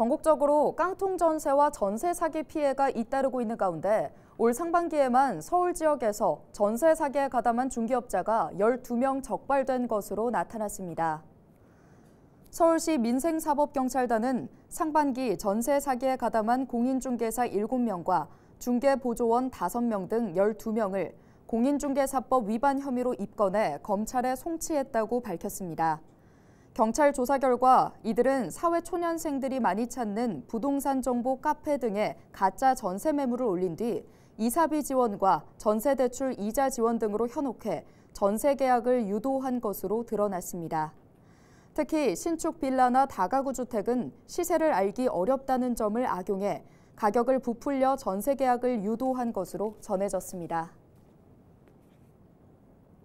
전국적으로 깡통 전세와 전세 사기 피해가 잇따르고 있는 가운데 올 상반기에만 서울 지역에서 전세 사기에 가담한 중개업자가 12명 적발된 것으로 나타났습니다. 서울시 민생사법경찰단은 상반기 전세 사기에 가담한 공인중개사 7명과 중개보조원 5명 등 12명을 공인중개사법 위반 혐의로 입건해 검찰에 송치했다고 밝혔습니다. 경찰 조사 결과 이들은 사회 초년생들이 많이 찾는 부동산 정보 카페 등에 가짜 전세 매물을 올린 뒤 이사비 지원과 전세 대출 이자 지원 등으로 현혹해 전세 계약을 유도한 것으로 드러났습니다. 특히 신축 빌라나 다가구 주택은 시세를 알기 어렵다는 점을 악용해 가격을 부풀려 전세 계약을 유도한 것으로 전해졌습니다.